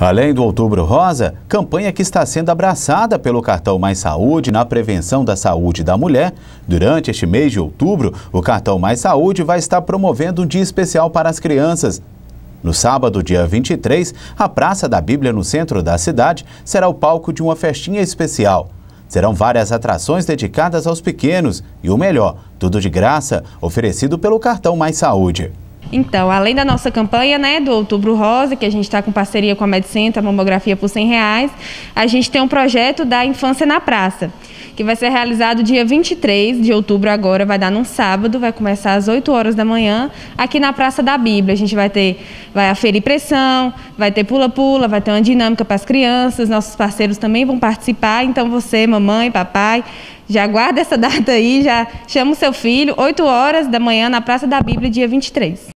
Além do Outubro Rosa, campanha que está sendo abraçada pelo Cartão Mais Saúde na prevenção da saúde da mulher. Durante este mês de outubro, o Cartão Mais Saúde vai estar promovendo um dia especial para as crianças. No sábado, dia 23, a Praça da Bíblia no centro da cidade será o palco de uma festinha especial. Serão várias atrações dedicadas aos pequenos e o melhor, tudo de graça, oferecido pelo Cartão Mais Saúde. Então, além da nossa campanha né, do Outubro Rosa, que a gente está com parceria com a Medicenta, Mamografia por 100 reais, a gente tem um projeto da Infância na Praça, que vai ser realizado dia 23 de outubro agora, vai dar num sábado, vai começar às 8 horas da manhã, aqui na Praça da Bíblia. A gente vai ter, vai aferir pressão, vai ter pula-pula, vai ter uma dinâmica para as crianças, nossos parceiros também vão participar, então você, mamãe, papai, já guarda essa data aí, já chama o seu filho, 8 horas da manhã na Praça da Bíblia, dia 23.